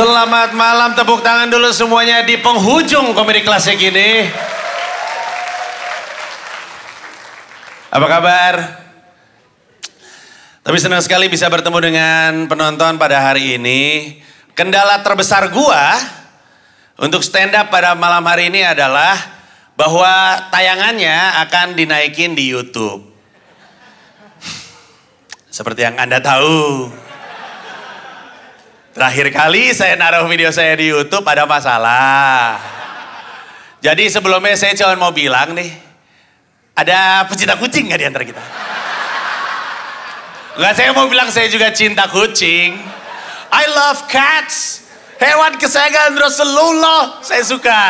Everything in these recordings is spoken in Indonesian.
Selamat malam, tepuk tangan dulu semuanya di penghujung komedi klasik ini. Apa kabar? Tapi senang sekali bisa bertemu dengan penonton pada hari ini. Kendala terbesar gua untuk stand up pada malam hari ini adalah bahwa tayangannya akan dinaikin di YouTube. Seperti yang Anda tahu. Terakhir kali saya naruh video saya di YouTube ada masalah. Jadi sebelumnya saya cuma mau bilang nih, ada pecinta kucing nggak di antara kita? Enggak, saya mau bilang saya juga cinta kucing. I love cats. Hewan kesayangan Rasulullah, saya suka.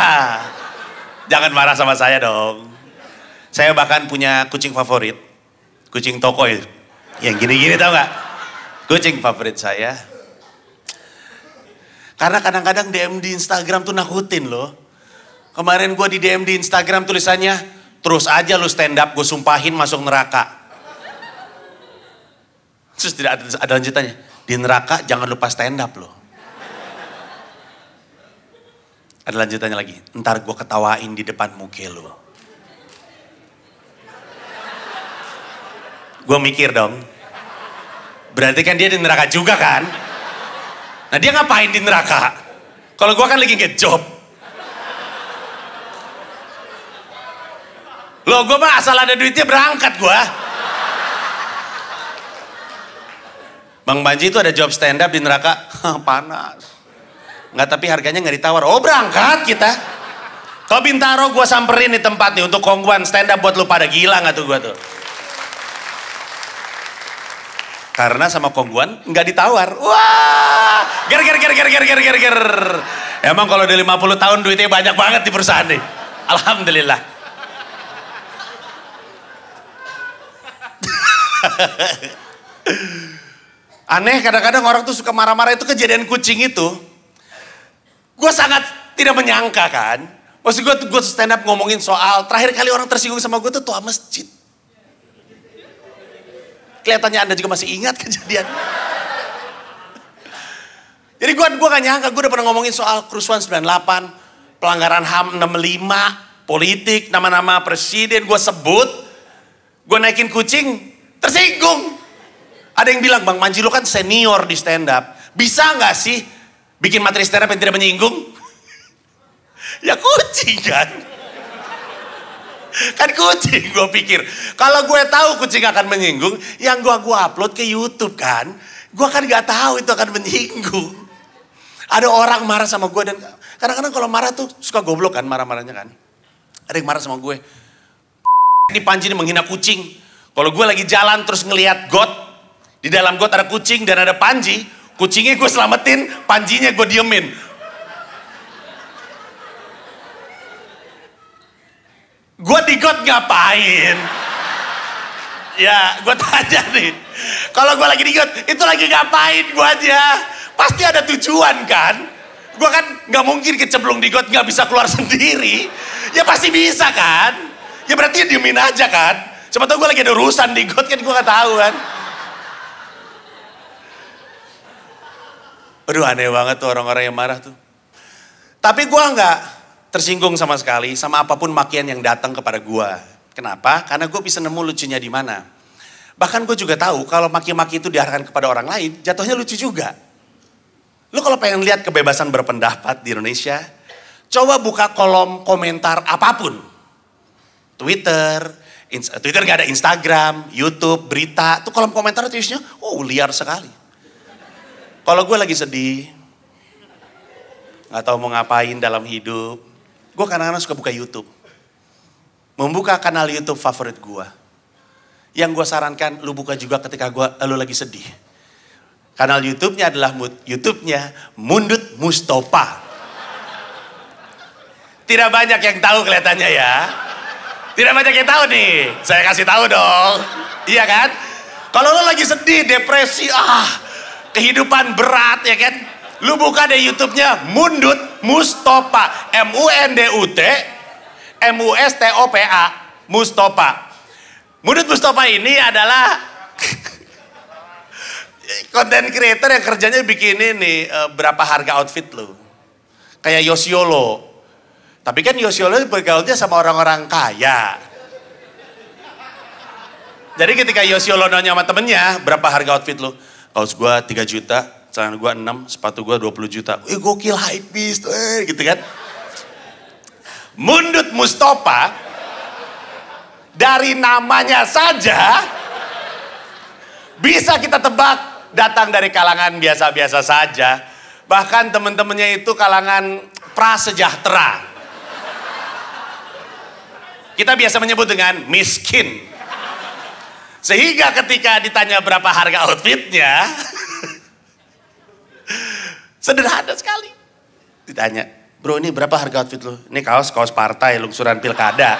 Jangan marah sama saya dong. Saya bahkan punya kucing favorit. Kucing toko itu. Ya. Yang gini-gini tau gak? Kucing favorit saya karena kadang-kadang DM di Instagram tuh nakutin loh. Kemarin gue di DM di Instagram tulisannya, terus aja lu stand up, gue sumpahin masuk neraka. Terus tidak ada, ada lanjutannya, di neraka jangan lupa stand up loh. Ada lanjutannya lagi, ntar gue ketawain di depan muka lo. Gue mikir dong, berarti kan dia di neraka juga kan? Nah dia ngapain di neraka? Kalau gue kan lagi job. Lo gue mah asal ada duitnya berangkat gue. Bang Banji itu ada job stand up di neraka. Panas. Enggak tapi harganya nggak ditawar. Oh berangkat kita. Kau Bintaro gue samperin di tempat nih untuk kongguan stand up buat lu pada gila nggak tuh gue tuh. Karena sama kongguan nggak ditawar. Wah, ger ger ger ger ger ger ger ger. Emang kalau di 50 tahun duitnya banyak banget di perusahaan nih. Alhamdulillah. Aneh kadang-kadang orang tuh suka marah-marah itu kejadian kucing itu. Gue sangat tidak menyangka kan. Maksud gue gue stand up ngomongin soal terakhir kali orang tersinggung sama gue tuh tua masjid. Kelihatannya Anda juga masih ingat kejadian. Jadi gue gua gak nyangka, gue udah pernah ngomongin soal kerusuhan 98, pelanggaran HAM 65, politik, nama-nama presiden, gue sebut. Gue naikin kucing, tersinggung. Ada yang bilang, Bang Manji lu kan senior di stand up. Bisa gak sih bikin materi stand up yang tidak menyinggung? ya kucing kan. kan kucing gue pikir. Kalau gue tahu kucing akan menyinggung, yang gue gua upload ke YouTube kan. Gue kan gak tahu itu akan menyinggung. Ada orang marah sama gue dan kadang-kadang kalau marah tuh suka goblok kan marah-marahnya kan. Ada yang marah sama gue. Ini Panji ini menghina kucing. Kalau gue lagi jalan terus ngelihat got, di dalam got ada kucing dan ada Panji, kucingnya gue selamatin, Panjinya gue diemin. Gue di ngapain? Ya, gue tanya nih. Kalau gue lagi di got, itu lagi ngapain gue aja? Pasti ada tujuan kan? Gue kan nggak mungkin kecemplung di got, nggak bisa keluar sendiri. Ya pasti bisa kan? Ya berarti ya diemin aja kan? Coba tau gue lagi ada urusan di got kan gue gak tau kan? Aduh aneh banget tuh orang-orang yang marah tuh. Tapi gue nggak tersinggung sama sekali sama apapun makian yang datang kepada gue. Kenapa? Karena gue bisa nemu lucunya di mana. Bahkan gue juga tahu kalau maki-maki itu diarahkan kepada orang lain, jatuhnya lucu juga. Lu kalau pengen lihat kebebasan berpendapat di Indonesia, coba buka kolom komentar apapun. Twitter, Twitter gak ada Instagram, YouTube, berita. Tuh kolom komentar itu isinya, oh liar sekali. Kalau gue lagi sedih, gak tahu mau ngapain dalam hidup, Gue kadang-kadang suka buka YouTube. Membuka kanal YouTube favorit gue. Yang gue sarankan lu buka juga ketika gua, lu lagi sedih. Kanal YouTube-nya adalah YouTube-nya Mundut Mustopa. Tidak banyak yang tahu kelihatannya ya. Tidak banyak yang tahu nih. Saya kasih tahu dong. Iya kan? Kalau lu lagi sedih, depresi, ah, kehidupan berat ya kan? Lu buka deh YouTube-nya Mundut Mustopa. M U N D U T M U S T O P A Mustopa. Mundut Mustopa ini adalah konten creator yang kerjanya bikin ini eh, berapa harga outfit lu. Kayak Yosiolo. Tapi kan Yosiolo bergaulnya sama orang-orang kaya. Jadi ketika Yosiolo nanya sama temennya, berapa harga outfit lu? Kaos gua 3 juta, celana gue 6, sepatu gue 20 juta. Eh gokil high beast, eh, gitu kan. Mundut Mustafa, dari namanya saja, bisa kita tebak datang dari kalangan biasa-biasa saja. Bahkan temen-temennya itu kalangan prasejahtera. Kita biasa menyebut dengan miskin. Sehingga ketika ditanya berapa harga outfitnya, Sederhana sekali. Ditanya, bro ini berapa harga outfit lo? Ini kaos, kaos partai, lungsuran pilkada.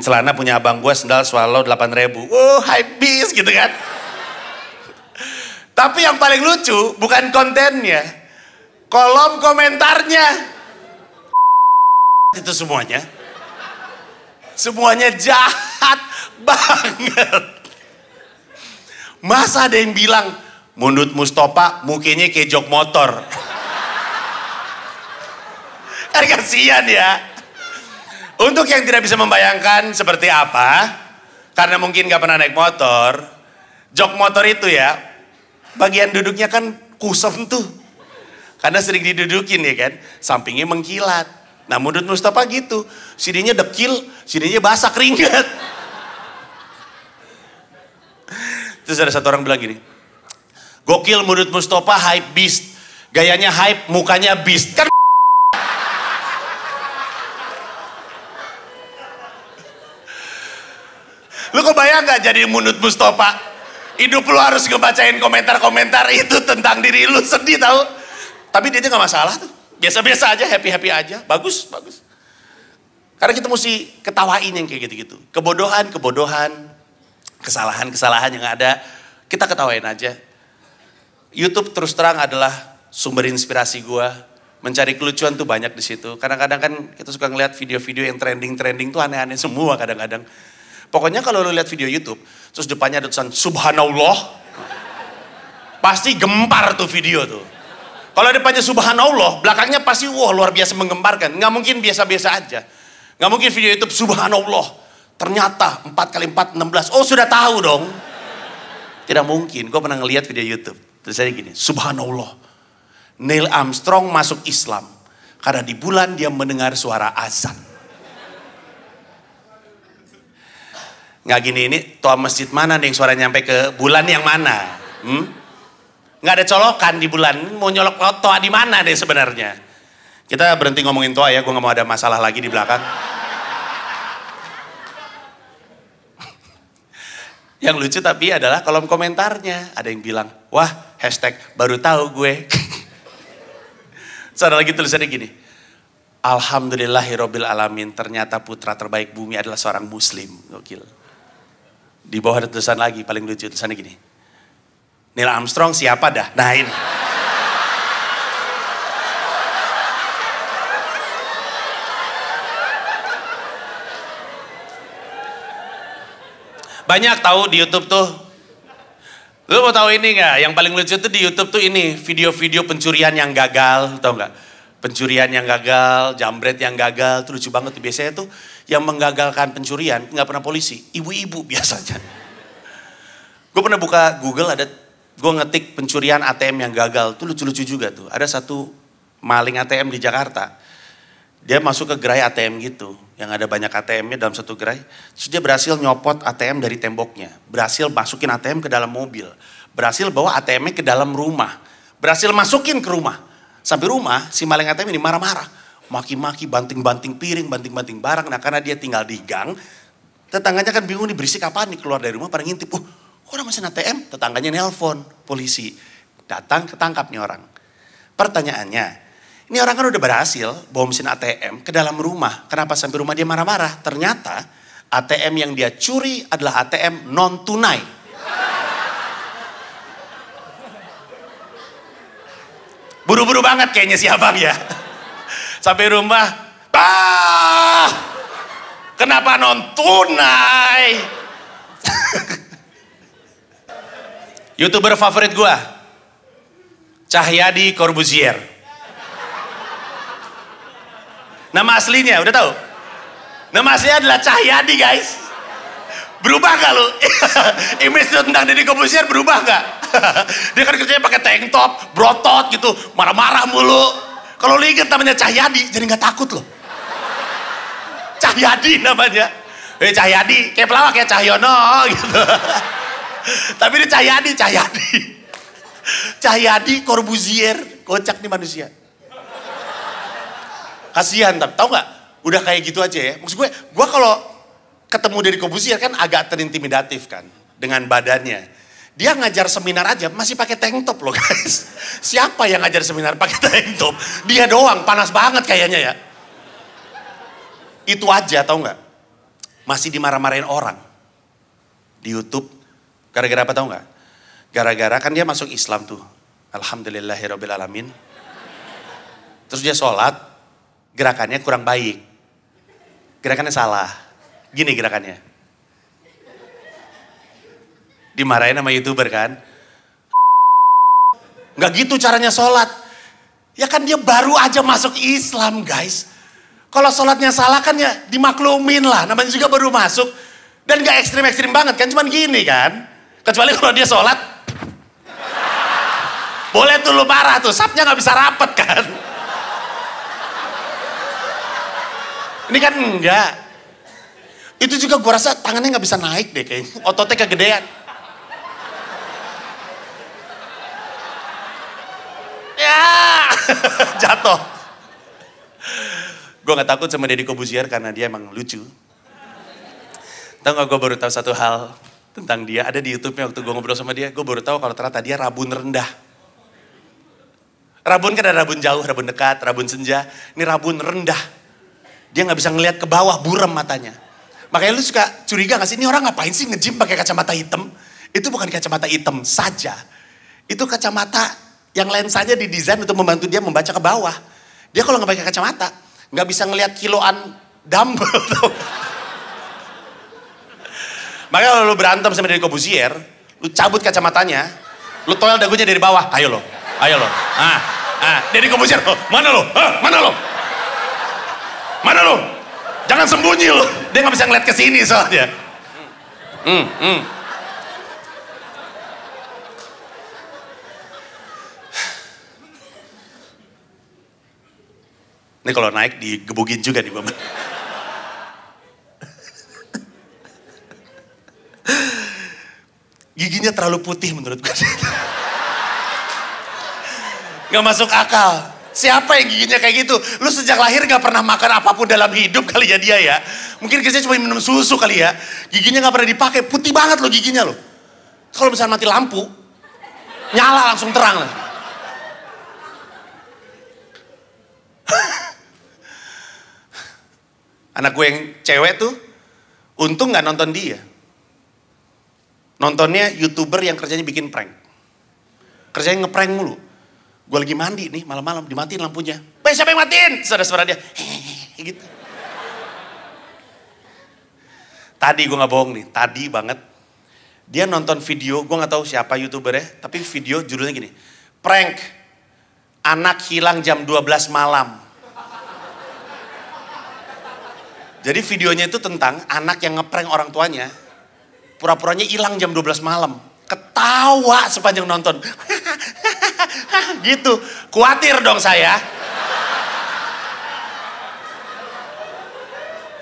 Celana punya abang gue, sendal swallow 8 ribu. Oh, high beast gitu kan. Tapi yang paling lucu bukan kontennya, kolom komentarnya. Itu semuanya. Semuanya jahat banget. Masa ada yang bilang, Mundut Mustafa mukinya kayak jok motor. kan kasihan ya. Untuk yang tidak bisa membayangkan seperti apa, karena mungkin gak pernah naik motor, jok motor itu ya, bagian duduknya kan kusam tuh. Karena sering didudukin ya kan, sampingnya mengkilat. Nah Mundut Mustafa gitu, sininya dekil, sininya basah keringat. Terus ada satu orang bilang gini, Gokil menurut Mustafa hype beast. Gayanya hype, mukanya beast. Kan Lu kebayang gak jadi munut Mustafa? Hidup lu harus ngebacain komentar-komentar itu tentang diri lu. Sedih tau. Tapi dia gak masalah tuh. Biasa-biasa aja, happy-happy aja. Bagus, bagus. Karena kita mesti ketawain yang kayak gitu-gitu. Kebodohan-kebodohan, kesalahan-kesalahan yang ada, kita ketawain aja. YouTube terus terang adalah sumber inspirasi gue. Mencari kelucuan tuh banyak di situ. Kadang-kadang kan kita suka ngeliat video-video yang trending-trending tuh aneh-aneh semua kadang-kadang. Pokoknya kalau lo lihat video YouTube, terus depannya ada tulisan Subhanallah, pasti gempar tuh video tuh. Kalau depannya Subhanallah, belakangnya pasti wah luar biasa menggemparkan. Nggak mungkin biasa-biasa aja. Nggak mungkin video YouTube Subhanallah. Ternyata 4 kali 4, 16. Oh sudah tahu dong. Tidak mungkin, gue pernah ngeliat video YouTube. Terjadi gini, subhanallah. Neil Armstrong masuk Islam. Karena di bulan dia mendengar suara azan. Nggak gini ini, toa masjid mana nih yang suara nyampe ke bulan yang mana? Hmm? Nggak ada colokan di bulan, mau nyolok toa di mana deh sebenarnya? Kita berhenti ngomongin toa ya, gue nggak mau ada masalah lagi di belakang. Yang lucu tapi adalah kolom komentarnya. Ada yang bilang, wah hashtag baru tahu gue. Saudara lagi tulisannya gini. Alhamdulillahirobbil alamin. Ternyata putra terbaik bumi adalah seorang muslim. Gokil. Di bawah ada tulisan lagi paling lucu tulisannya gini. Neil Armstrong siapa dah? Nah ini. Banyak tahu di YouTube tuh. Lu mau tahu ini nggak? Yang paling lucu tuh di YouTube tuh ini video-video pencurian yang gagal, tau nggak? Pencurian yang gagal, jambret yang gagal, tuh lucu banget tuh. Biasanya tuh yang menggagalkan pencurian nggak pernah polisi, ibu-ibu biasanya. Gue pernah buka Google ada gue ngetik pencurian ATM yang gagal, tuh lucu-lucu juga tuh. Ada satu maling ATM di Jakarta, dia masuk ke gerai ATM gitu yang ada banyak ATM-nya dalam satu gerai. Terus dia berhasil nyopot ATM dari temboknya, berhasil masukin ATM ke dalam mobil, berhasil bawa ATM-nya ke dalam rumah, berhasil masukin ke rumah. Sampai rumah, si maling ATM ini marah-marah. Maki-maki, banting-banting piring, banting-banting barang. Nah karena dia tinggal di gang, tetangganya kan bingung nih berisik apa nih keluar dari rumah pada ngintip. Oh, kok ada mesin ATM? Tetangganya nelpon polisi. Datang ketangkap nih orang. Pertanyaannya, ini orang kan udah berhasil bawa mesin ATM ke dalam rumah. Kenapa sampai rumah dia marah-marah? Ternyata ATM yang dia curi adalah ATM non tunai. Buru-buru banget kayaknya si abang ya. Sampai rumah, ah, kenapa non tunai? Youtuber favorit gue, Cahyadi Corbusier. Nama aslinya udah tahu? Nama aslinya adalah Cahyadi guys. Berubah gak lu? Image lu tentang Deddy Kobusier berubah gak? Dia kan kerjanya pakai tank top, brotot gitu, marah-marah mulu. Kalau lu inget namanya Cahyadi, jadi gak takut loh. Cahyadi namanya. Eh Cahyadi, kayak pelawak ya Cahyono gitu. Tapi ini Cahyadi, Cahyadi. Cahyadi Corbusier, kocak nih manusia. Kasihan, tapi tau nggak? Udah kayak gitu aja ya. Maksud gue, gue kalau ketemu dari Kobusier kan agak terintimidatif kan dengan badannya. Dia ngajar seminar aja masih pakai tank top loh guys. Siapa yang ngajar seminar pakai tank top? Dia doang, panas banget kayaknya ya. Itu aja tau nggak? Masih dimarah-marahin orang di YouTube. Gara-gara apa tau nggak? Gara-gara kan dia masuk Islam tuh. Alhamdulillahirobbilalamin. Terus dia sholat, gerakannya kurang baik. Gerakannya salah. Gini gerakannya. Dimarahin sama youtuber kan. Nggak gitu caranya sholat. Ya kan dia baru aja masuk Islam guys. Kalau sholatnya salah kan ya dimaklumin lah. Namanya juga baru masuk. Dan gak ekstrim-ekstrim banget kan. Cuman gini kan. Kecuali kalau dia sholat. Boleh tuh lu marah tuh. Sapnya gak bisa rapet kan. Ini kan enggak. Itu juga gue rasa tangannya nggak bisa naik deh kayaknya. Ototnya kegedean. Ya, jatuh. Gue nggak takut sama Deddy Kobuzier karena dia emang lucu. Tahu gak gue baru tahu satu hal tentang dia. Ada di YouTube-nya waktu gue ngobrol sama dia, gue baru tahu kalau ternyata dia rabun rendah. Rabun kan ada rabun jauh, rabun dekat, rabun senja. Ini rabun rendah dia nggak bisa ngelihat ke bawah, buram matanya. Makanya lu suka curiga nggak sih, ini orang ngapain sih ngejim pakai kacamata hitam? Itu bukan kacamata hitam saja. Itu kacamata yang lensanya didesain untuk membantu dia membaca ke bawah. Dia kalau nggak pakai kacamata, nggak bisa ngelihat kiloan dumbbell. Makanya kalau lu berantem sama Deddy Kobusier, lu cabut kacamatanya, lu toel dagunya dari bawah. Ayo lo, ayo lo. Ah, ah, Deddy Kobusier, mana lo? Ah, mana lo? Mana lu? Jangan sembunyi lu. Dia nggak bisa ngeliat ke sini soalnya. Hmm, hmm. Ini kalau naik digebukin juga di Bapak. Giginya terlalu putih menurut gue. Gak masuk akal. Siapa yang giginya kayak gitu? Lu sejak lahir gak pernah makan apapun dalam hidup kali ya dia ya. Mungkin kerja cuma minum susu kali ya. Giginya gak pernah dipakai. Putih banget loh giginya loh. Kalau misalnya mati lampu, nyala langsung terang. Lah. Anak gue yang cewek tuh, untung gak nonton dia. Nontonnya youtuber yang kerjanya bikin prank. Kerjanya ngeprank mulu Gue lagi mandi nih malam-malam, dimatiin lampunya. Pe, siapa yang matiin? saudara suara dia, hehehe, gitu. Tadi gue nggak bohong nih, tadi banget. Dia nonton video, gue nggak tahu siapa youtuber ya, tapi video judulnya gini. Prank, anak hilang jam 12 malam. Jadi videonya itu tentang anak yang ngeprank orang tuanya. Pura-puranya hilang jam 12 malam. Ketawa sepanjang nonton. gitu. Kuatir dong saya.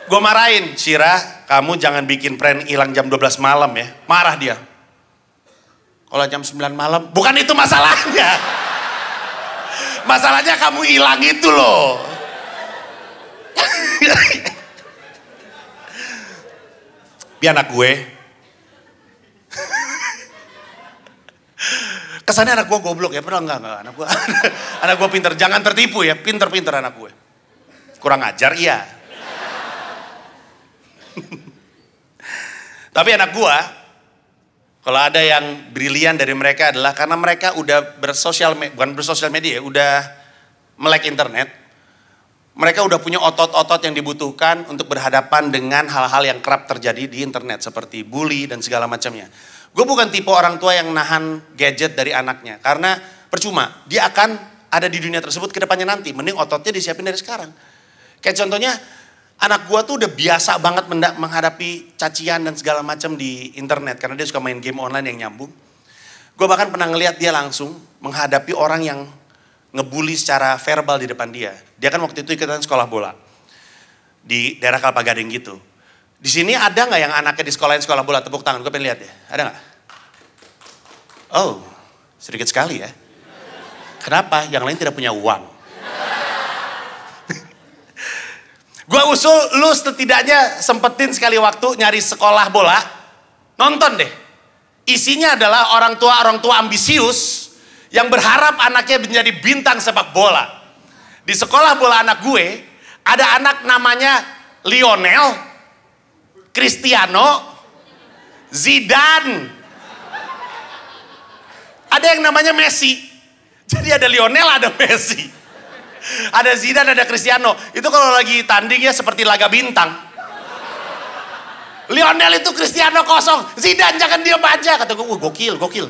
Gue marahin, Sira, kamu jangan bikin prank hilang jam 12 malam ya. Marah dia. Kalau jam 9 malam, bukan itu masalahnya. Masalahnya kamu hilang itu loh. Biar anak gue. kesannya anak gue goblok ya, padahal enggak, enggak. Anak gue anak gua pinter. Jangan tertipu ya, pinter-pinter anak gue. Kurang ajar, iya. Tapi anak gue, kalau ada yang brilian dari mereka adalah karena mereka udah bersosial, bukan bersosial media, ya, udah melek internet. Mereka udah punya otot-otot yang dibutuhkan untuk berhadapan dengan hal-hal yang kerap terjadi di internet seperti bully dan segala macamnya. Gue bukan tipe orang tua yang nahan gadget dari anaknya. Karena percuma, dia akan ada di dunia tersebut ke depannya nanti. Mending ototnya disiapin dari sekarang. Kayak contohnya, anak gue tuh udah biasa banget menghadapi cacian dan segala macam di internet. Karena dia suka main game online yang nyambung. Gue bahkan pernah ngeliat dia langsung menghadapi orang yang ngebully secara verbal di depan dia. Dia kan waktu itu ikutan sekolah bola. Di daerah Kelapa Gading gitu. Di sini ada nggak yang anaknya di sekolahin sekolah bola? Tepuk tangan, gue pengen lihat ya. Ada nggak? Oh, sedikit sekali ya. Kenapa? Yang lain tidak punya uang. Gua usul lu setidaknya sempetin sekali waktu nyari sekolah bola, nonton deh. Isinya adalah orang tua-orang tua ambisius yang berharap anaknya menjadi bintang sepak bola. Di sekolah bola anak gue, ada anak namanya Lionel, Cristiano Zidane. Ada yang namanya Messi. Jadi ada Lionel, ada Messi. Ada Zidane, ada Cristiano. Itu kalau lagi tanding ya seperti laga bintang. Lionel itu Cristiano kosong. Zidane jangan dia aja. Kata gue, Wah, gokil, gokil.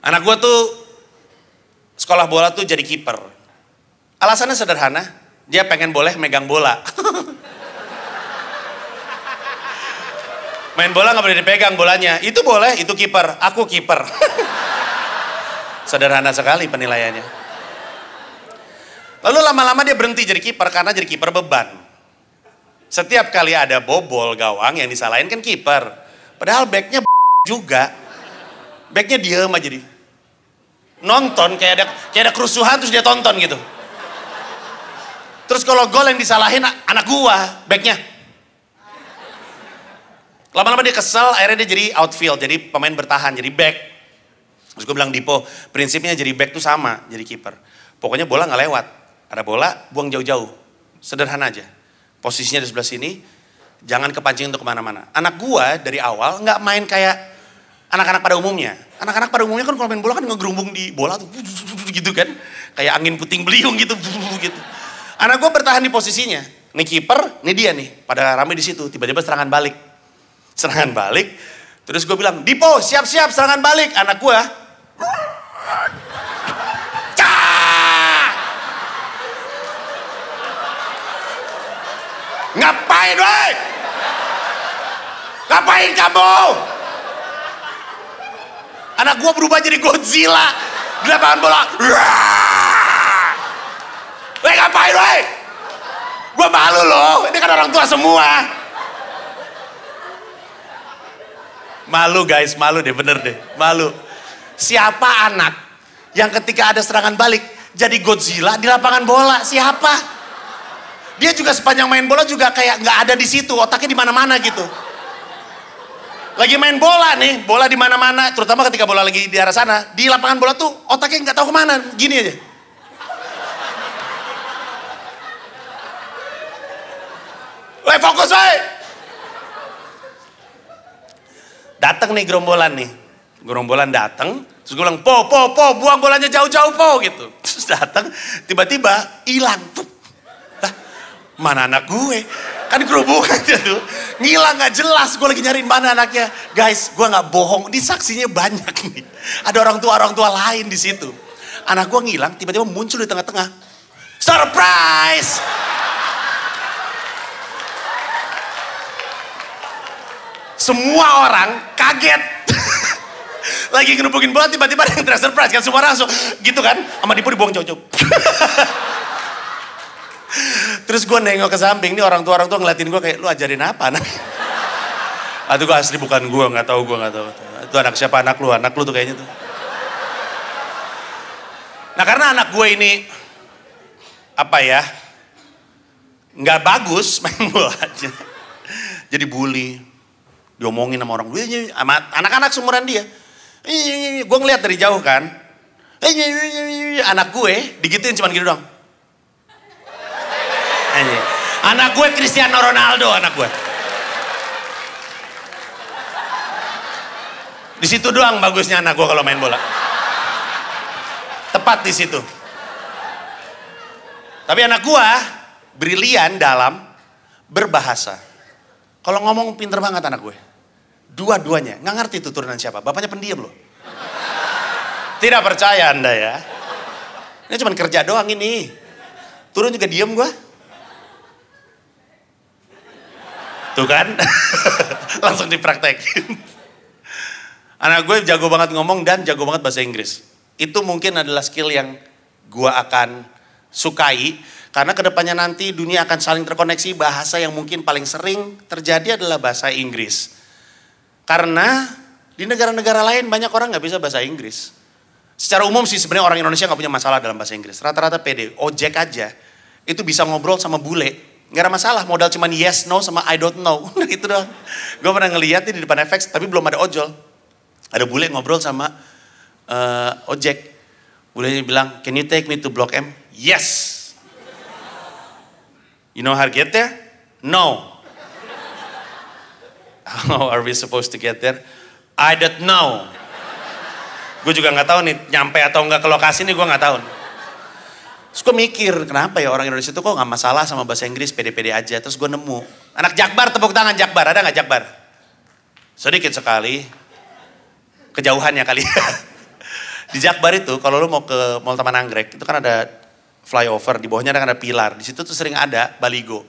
Anak gue tuh sekolah bola tuh jadi kiper. Alasannya sederhana, dia pengen boleh megang bola. Main bola nggak boleh dipegang bolanya. Itu boleh, itu kiper. Aku kiper. sederhana sekali penilaiannya. Lalu lama-lama dia berhenti jadi kiper karena jadi kiper beban. Setiap kali ada bobol gawang yang disalahin kan kiper. Padahal backnya juga. Backnya diem aja jadi. Nonton kayak ada kayak ada kerusuhan terus dia tonton gitu. Terus kalau gol yang disalahin anak gua, backnya. Lama-lama dia kesel, akhirnya dia jadi outfield, jadi pemain bertahan, jadi back. Terus gue bilang Dipo, prinsipnya jadi back tuh sama, jadi kiper. Pokoknya bola nggak lewat. Ada bola, buang jauh-jauh. Sederhana aja. Posisinya di sebelah sini, jangan kepancing untuk kemana-mana. Anak gua dari awal nggak main kayak anak-anak pada umumnya. Anak-anak pada umumnya kan kalau main bola kan ngegerumbung di bola tuh gitu kan. Kayak angin puting beliung gitu. gitu. Anak gue bertahan di posisinya. Nih kiper, nih dia nih. Pada rame di situ, tiba-tiba serangan balik. Serangan balik. Terus gue bilang, Dipo, siap-siap serangan balik. Anak gue. Ngapain, woi? Ngapain kamu? Anak gue berubah jadi Godzilla. Di lapangan bola. Wah! Weh ngapain weh? Gue malu loh, ini kan orang tua semua. Malu guys, malu deh, bener deh, malu. Siapa anak yang ketika ada serangan balik jadi Godzilla di lapangan bola? Siapa? Dia juga sepanjang main bola juga kayak nggak ada di situ, otaknya di mana-mana gitu. Lagi main bola nih, bola di mana-mana, terutama ketika bola lagi di arah sana, di lapangan bola tuh otaknya nggak tahu kemana, gini aja. Woi eh, fokus woi. Datang nih gerombolan nih. Gerombolan datang, terus gue bilang, "Po, po, po, buang bolanya jauh-jauh, po." gitu. Terus datang, tiba-tiba hilang. Lah, mana anak gue? Kan aja tuh. Ngilang gak jelas, gue lagi nyariin mana anaknya. Guys, gue gak bohong, ini saksinya banyak nih. Ada orang tua-orang tua lain di situ. Anak gue ngilang, tiba-tiba muncul di tengah-tengah. Surprise! semua orang kaget. Lagi ngerupukin bola tiba-tiba ada yang surprise kan semua langsung gitu kan sama dipu dibuang jauh-jauh. Terus gue nengok ke samping, nih orang tua-orang tua ngeliatin gue kayak, lu ajarin apa anak? Aduh gue asli bukan gue, gak tau gue, gak tau. Itu anak siapa anak lu, anak lu tuh kayaknya tuh. Nah karena anak gue ini, apa ya, nggak bagus main bola aja. Jadi bully diomongin sama orang sama anak-anak seumuran dia gue ngeliat dari jauh kan anak gue digituin cuman gitu doang anak gue Cristiano Ronaldo anak gue di situ doang bagusnya anak gue kalau main bola tepat di situ tapi anak gue brilian dalam berbahasa kalau ngomong pinter banget anak gue Dua-duanya. Nggak ngerti itu turunan siapa. Bapaknya pendiam loh. Tidak percaya Anda ya. Ini cuma kerja doang ini. Turun juga diem gue. Tuh kan? Langsung dipraktekin. Anak gue jago banget ngomong dan jago banget bahasa Inggris. Itu mungkin adalah skill yang gue akan sukai. Karena kedepannya nanti dunia akan saling terkoneksi. Bahasa yang mungkin paling sering terjadi adalah bahasa Inggris. Karena di negara-negara lain banyak orang nggak bisa bahasa Inggris. Secara umum sih sebenarnya orang Indonesia nggak punya masalah dalam bahasa Inggris. Rata-rata PD, ojek aja. Itu bisa ngobrol sama bule. Nggak ada masalah, modal cuman yes, no, sama I don't know. itu doang. Gue pernah ngeliat di depan FX, tapi belum ada ojol. Ada bule ngobrol sama uh, ojek. Bulenya bilang, can you take me to Blok M? Yes. You know how to get there? No. How are we supposed to get there? I don't know. gue juga nggak tahu nih nyampe atau nggak ke lokasi nih gue nggak tahu. Terus gue mikir, kenapa ya orang Indonesia itu kok nggak masalah sama bahasa Inggris, pede-pede aja. Terus gue nemu, anak Jakbar, tepuk tangan Jakbar, ada nggak Jakbar? Sedikit sekali, kejauhannya kali ya. di Jakbar itu, kalau lu mau ke Mall Taman Anggrek, itu kan ada flyover, di bawahnya ada, kan ada pilar. Di situ tuh sering ada baligo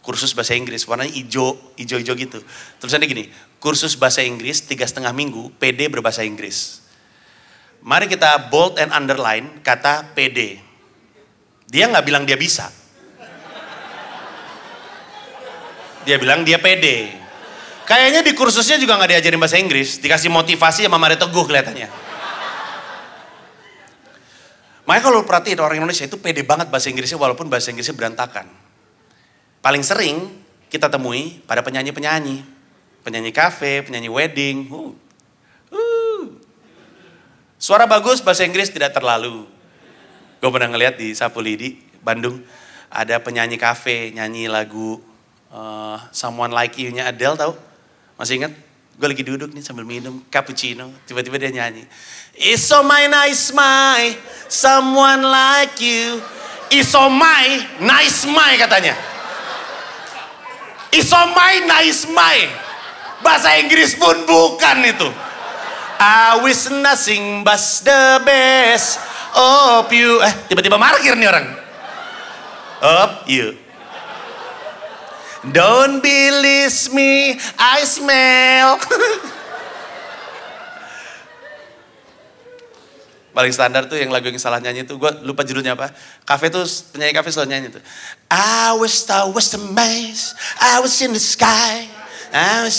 kursus bahasa Inggris warnanya hijau hijau hijau gitu tulisannya gini kursus bahasa Inggris tiga setengah minggu PD berbahasa Inggris mari kita bold and underline kata PD dia nggak bilang dia bisa dia bilang dia PD kayaknya di kursusnya juga nggak diajarin bahasa Inggris dikasih motivasi sama Mare Teguh kelihatannya makanya kalau perhatiin orang Indonesia itu PD banget bahasa Inggrisnya walaupun bahasa Inggrisnya berantakan paling sering kita temui pada penyanyi-penyanyi. Penyanyi kafe, penyanyi wedding. Uh. Uh. Suara bagus, bahasa Inggris tidak terlalu. Gue pernah ngeliat di Sapulidi, Bandung. Ada penyanyi kafe, nyanyi lagu uh, Someone Like You-nya Adele tau? Masih ingat? gue lagi duduk nih sambil minum cappuccino, tiba-tiba dia nyanyi. It's so my nice my, someone like you. It's so my nice my katanya nice my. Bahasa Inggris pun bukan itu. I wish nothing but the best of you. Eh, tiba-tiba markir nih orang. Of you. Don't believe me, I smell. paling standar tuh yang lagu yang salah nyanyi tuh gue lupa judulnya apa Cafe tuh penyanyi cafe selalu nyanyi tuh I was, the western I was in the sky. I was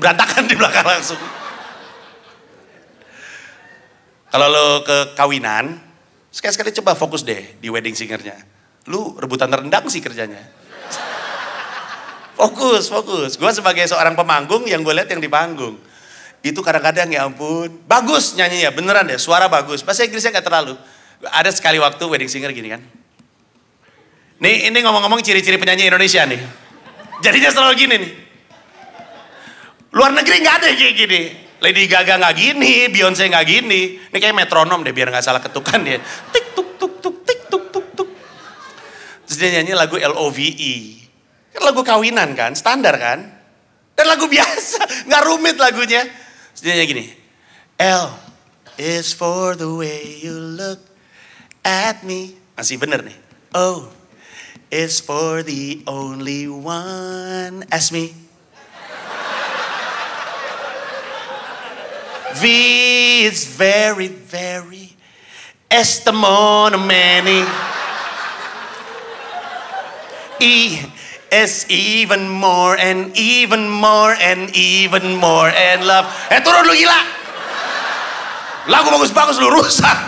Berantakan di belakang langsung. Kalau lo ke kawinan, sekali-sekali coba fokus deh di wedding singernya. Lu rebutan rendang sih kerjanya. Fokus, fokus. Gue sebagai seorang pemanggung yang gue lihat yang di panggung. Itu kadang-kadang ya ampun, bagus nyanyinya, beneran deh, suara bagus. Bahasa Inggrisnya gak terlalu. Ada sekali waktu wedding singer gini kan, Nih, ini ngomong-ngomong ciri-ciri penyanyi Indonesia nih. Jadinya selalu gini nih. Luar negeri nggak ada kayak gini. Lady Gaga nggak gini, Beyonce nggak gini. Ini kayak metronom deh biar nggak salah ketukan dia. Tik tuk tuk tuk tik tuk tuk tuk. Terus dia nyanyi lagu LOVE. Kan lagu kawinan kan, standar kan. Dan lagu biasa, nggak rumit lagunya. Terus dia nyanyi gini. L is for the way you look at me. Masih bener nih. Oh, is for the only one. Ask me. v is very, very. S many. E is even more and even more and even more and love. Eh turun lu gila. Lagu bagus-bagus lu rusak.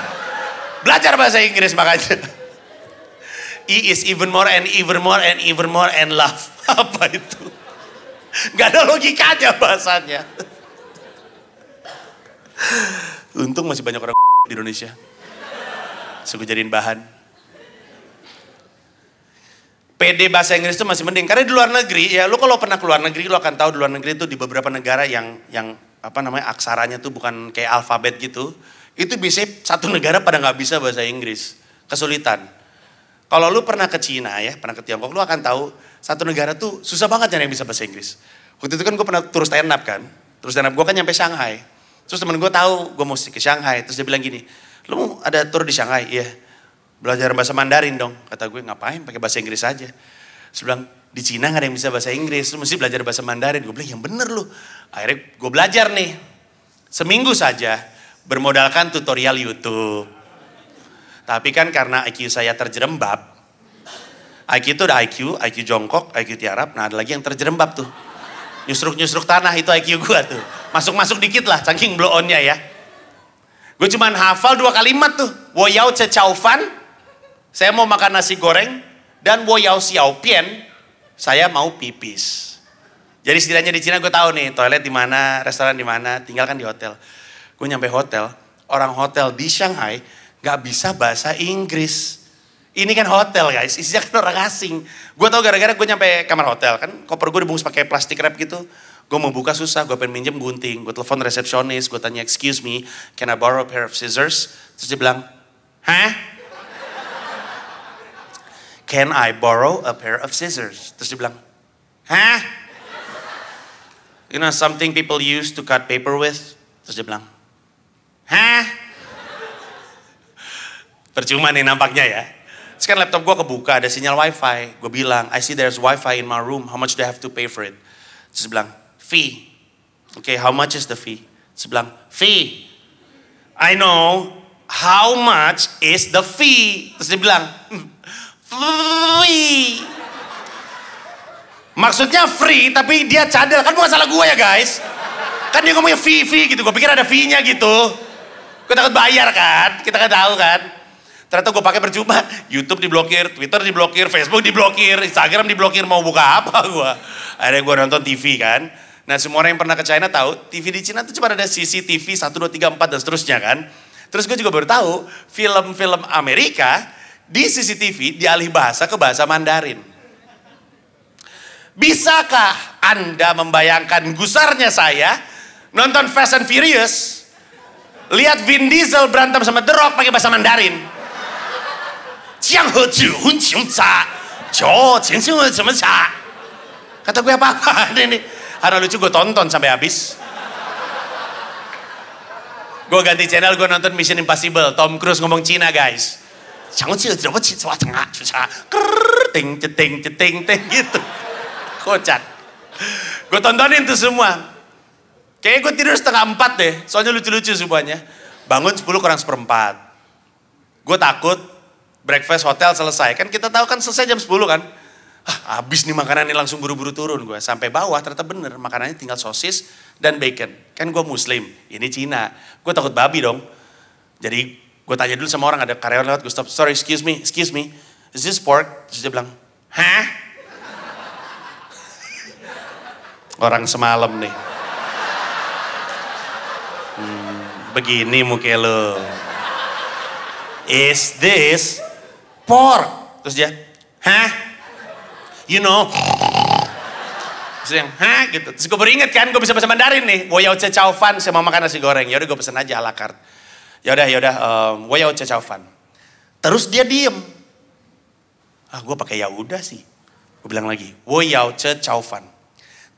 Belajar bahasa Inggris makanya. He is even more and even more and even more and love. Apa itu? Gak ada logikanya bahasanya. Untung masih banyak orang di Indonesia. Suka jadiin bahan. PD bahasa Inggris itu masih mending karena di luar negeri ya lu kalau pernah ke luar negeri lu akan tahu di luar negeri itu di beberapa negara yang yang apa namanya aksaranya tuh bukan kayak alfabet gitu itu bisa satu negara pada nggak bisa bahasa Inggris kesulitan kalau lu pernah ke Cina ya, pernah ke Tiongkok, lu akan tahu satu negara tuh susah banget nyari yang bisa bahasa Inggris. Waktu itu kan gue pernah terus stand up kan. Terus stand up gue kan nyampe Shanghai. Terus temen gue tahu gue mau ke Shanghai. Terus dia bilang gini, lu ada tour di Shanghai? Iya. Belajar bahasa Mandarin dong. Kata gue ngapain pakai bahasa Inggris aja. Terus di Cina gak ada yang bisa bahasa Inggris. Lu mesti belajar bahasa Mandarin. Gue bilang, yang bener lu. Akhirnya gue belajar nih. Seminggu saja bermodalkan tutorial YouTube tapi kan karena IQ saya terjerembab, IQ itu ada IQ, IQ jongkok, IQ tiarap, nah ada lagi yang terjerembab tuh. Nyusruk-nyusruk tanah itu IQ gue tuh. Masuk-masuk dikit lah, cangking blow onnya ya. Gue cuman hafal dua kalimat tuh. cecau fan, saya mau makan nasi goreng, dan xiao pian, saya mau pipis. Jadi setidaknya di Cina gue tahu nih, toilet di mana, restoran di mana, tinggal kan di hotel. Gue nyampe hotel, orang hotel di Shanghai Gak bisa bahasa Inggris. Ini kan hotel guys, isinya kan orang asing. Gue tau gara-gara gue nyampe kamar hotel kan, koper gue dibungkus pakai plastik wrap gitu. Gue mau buka susah, gue pengen minjem gunting. Gue telepon resepsionis, gue tanya, excuse me, can I borrow a pair of scissors? Terus dia bilang, hah? Can I borrow a pair of scissors? Terus dia bilang, hah? You know something people use to cut paper with? Terus dia bilang, hah? Percuma nih nampaknya ya. Sekarang laptop gue kebuka, ada sinyal wifi. Gue bilang, I see there's wifi in my room, how much do I have to pay for it? Terus bilang, fee. Oke, okay, how much is the fee? Terus bilang, fee. I know, how much is the fee? Terus dia bilang, fee. Maksudnya free, tapi dia cadel. Kan bukan salah gue ya guys. Kan dia ngomongnya fee, fee gitu. Gue pikir ada fee-nya gitu. Gue takut bayar kan, kita kan tahu kan. Ternyata gue pakai percuma. YouTube diblokir, Twitter diblokir, Facebook diblokir, Instagram diblokir. Mau buka apa gue? Akhirnya gue nonton TV kan. Nah semua orang yang pernah ke China tahu, TV di China tuh cuma ada CCTV 1, 2, 3, 4 dan seterusnya kan. Terus gue juga baru tahu, film-film Amerika di CCTV dialih bahasa ke bahasa Mandarin. Bisakah Anda membayangkan gusarnya saya nonton Fast and Furious, lihat Vin Diesel berantem sama The pakai bahasa Mandarin? 江河九分穷茶，jo cincin sama cah. Kata gue apa apa ini? Ada lucu gue tonton sampai habis. Gue ganti channel gue nonton Mission Impossible. Tom Cruise ngomong Cina guys. Jangan sih, coba sih, coba tengah, coba ting, ceting, ceting, ting gitu. Kocak. Gue tontonin tuh semua. Kayak gue tidur setengah empat deh, soalnya lucu-lucu semuanya. Bangun sepuluh kurang seperempat. Gue takut, breakfast hotel selesai. Kan kita tahu kan selesai jam 10 kan. Ah, habis nih makanan ini langsung buru-buru turun gue. Sampai bawah ternyata bener makanannya tinggal sosis dan bacon. Kan gue muslim, ini Cina. Gue takut babi dong. Jadi gue tanya dulu sama orang ada karyawan lewat gue stop. Sorry, excuse me, excuse me. Is this pork? Terus dia bilang, hah? orang semalam nih. Hmm, begini Mukelo Is this pork. Terus dia, hah? You know. Terus yang, hah? Gitu. Terus gue beringat kan, gue bisa bahasa Mandarin nih. Gue yau cecau fan, saya mau makan nasi goreng. Yaudah gue pesen aja ala kart. Yaudah, yaudah, um, gue yau cecau fan. Terus dia diem. Ah, gue pakai yaudah sih. Gue bilang lagi, gue yau cecau fan.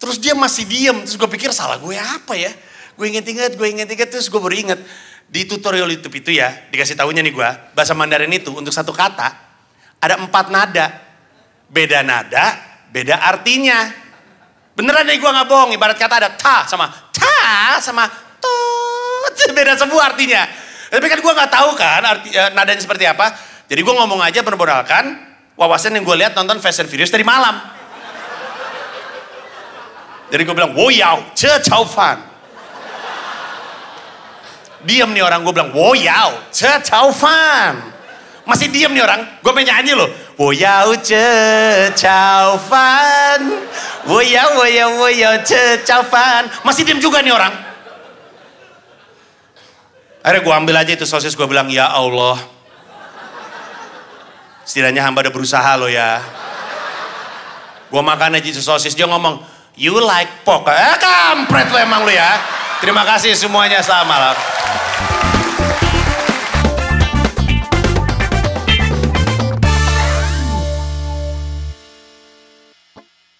Terus dia masih diem. Terus gue pikir salah gue apa ya? Gue inget-inget, gue inget-inget. Terus gue beringat. Di tutorial YouTube itu ya, dikasih tahunya nih gue, bahasa Mandarin itu untuk satu kata, ada empat nada. Beda nada, beda artinya. Beneran nih gue nggak bohong, ibarat kata ada ta sama ta sama to, beda semua artinya. Tapi kan gue nggak tahu kan arti, uh, nadanya seperti apa. Jadi gue ngomong aja bermodalkan wawasan yang gue lihat nonton fashion and Furious tadi malam. Jadi gue bilang, wow, ce chao fan. Diam nih orang, gue bilang, woyau, ce fan. Masih diam nih orang, gue pengen nyanyi loh. Woyau ce fan. Woyau, woyau, woyau ce fan. Masih diam juga nih orang. Akhirnya gue ambil aja itu sosis, gue bilang, ya Allah. Setidaknya hamba udah berusaha loh ya. Gue makan aja itu sosis, dia ngomong, you like pork. Eh kampret lo emang lo ya. Terima kasih semuanya, selamat malam.